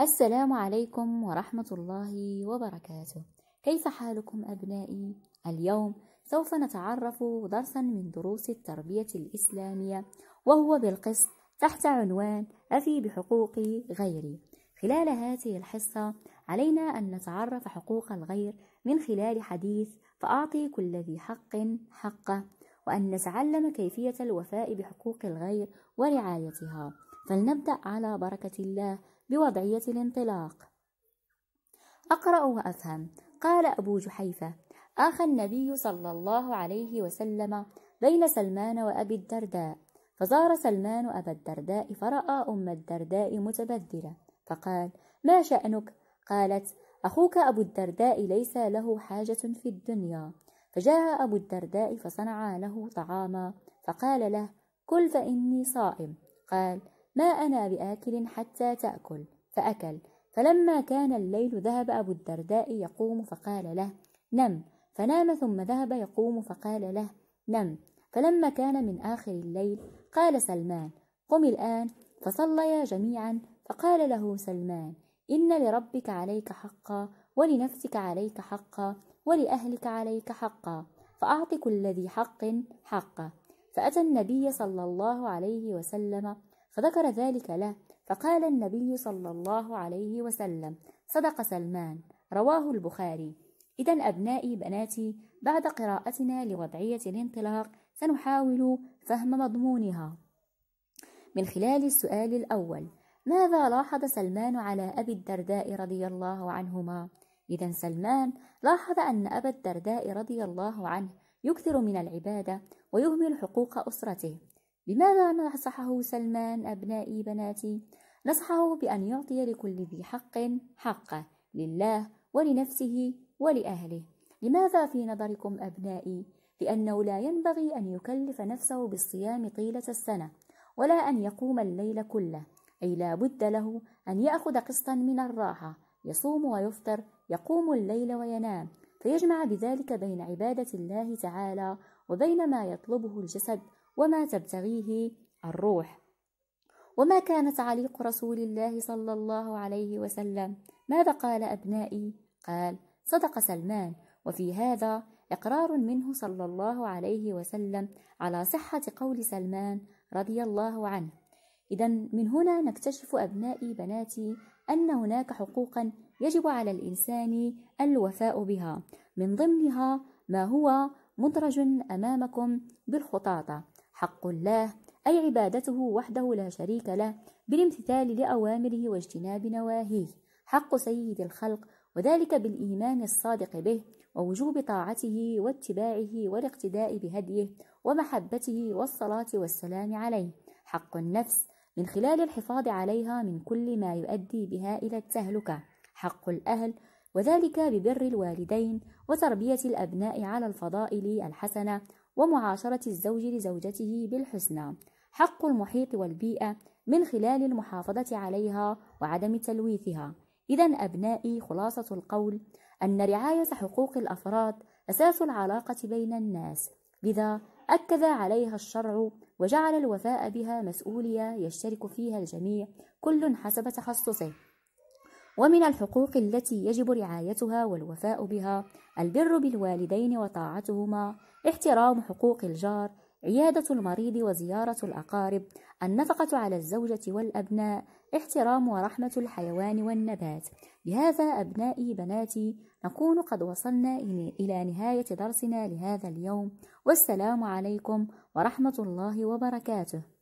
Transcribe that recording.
السلام عليكم ورحمة الله وبركاته كيف حالكم أبنائي؟ اليوم سوف نتعرف درسا من دروس التربية الإسلامية وهو بالقسط تحت عنوان أفي بحقوق غيري خلال هذه الحصة علينا أن نتعرف حقوق الغير من خلال حديث فأعطي كل ذي حق حقه وأن نتعلم كيفية الوفاء بحقوق الغير ورعايتها فلنبدأ على بركة الله بوضعية الانطلاق أقرأ وأفهم قال أبو جحيفة آخى النبي صلى الله عليه وسلم بين سلمان وأبي الدرداء فزار سلمان أبا الدرداء فرأى أم الدرداء متبذلة فقال ما شأنك؟ قالت أخوك أبو الدرداء ليس له حاجة في الدنيا فجاء أبو الدرداء فصنع له طعاما فقال له كل فإني صائم قال ما أنا بآكل حتى تأكل فأكل فلما كان الليل ذهب أبو الدرداء يقوم فقال له نم فنام ثم ذهب يقوم فقال له نم فلما كان من آخر الليل قال سلمان قم الآن فصليا جميعا فقال له سلمان إن لربك عليك حقا ولنفسك عليك حقا ولأهلك عليك حقا فأعط كل ذي حق حقه فأتى النبي صلى الله عليه وسلم فذكر ذلك له فقال النبي صلى الله عليه وسلم صدق سلمان رواه البخاري إذا أبنائي بناتي بعد قراءتنا لوضعية الانطلاق سنحاول فهم مضمونها من خلال السؤال الأول ماذا لاحظ سلمان على أبي الدرداء رضي الله عنهما؟ إذا سلمان لاحظ أن أبا الدرداء رضي الله عنه يكثر من العبادة ويهمل حقوق أسرته لماذا نصحه سلمان أبنائي بناتي؟ نصحه بأن يعطي لكل ذي حق حقه لله ولنفسه ولأهله لماذا في نظركم أبنائي؟ لأنه لا ينبغي أن يكلف نفسه بالصيام طيلة السنة ولا أن يقوم الليل كله أي لا بد له أن يأخذ قسطا من الراحة يصوم ويفطر يقوم الليل وينام فيجمع بذلك بين عبادة الله تعالى وبين ما يطلبه الجسد وما تبتغيه الروح وما كان تعليق رسول الله صلى الله عليه وسلم ماذا قال أبنائي؟ قال صدق سلمان وفي هذا إقرار منه صلى الله عليه وسلم على صحة قول سلمان رضي الله عنه إذا من هنا نكتشف أبنائي بناتي أن هناك حقوقا يجب على الإنسان الوفاء بها من ضمنها ما هو مدرج أمامكم بالخطاطة حق الله أي عبادته وحده لا شريك له بالامتثال لأوامره واجتناب نواهيه حق سيد الخلق وذلك بالإيمان الصادق به ووجوب طاعته واتباعه والاقتداء بهديه ومحبته والصلاة والسلام عليه حق النفس من خلال الحفاظ عليها من كل ما يؤدي بها إلى التهلكة حق الأهل وذلك ببر الوالدين وتربية الأبناء على الفضائل الحسنة ومعاشرة الزوج لزوجته بالحسنى حق المحيط والبيئة من خلال المحافظة عليها وعدم تلويثها إذا أبنائي خلاصة القول أن رعاية حقوق الأفراد أساس العلاقة بين الناس لذا أكد عليها الشرع وجعل الوفاء بها مسؤولية يشترك فيها الجميع كل حسب تخصصه ومن الحقوق التي يجب رعايتها والوفاء بها البر بالوالدين وطاعتهما احترام حقوق الجار عيادة المريض وزيارة الأقارب النفقة على الزوجة والأبناء احترام ورحمة الحيوان والنبات بهذا أبنائي بناتي نكون قد وصلنا إلى نهاية درسنا لهذا اليوم والسلام عليكم ورحمة الله وبركاته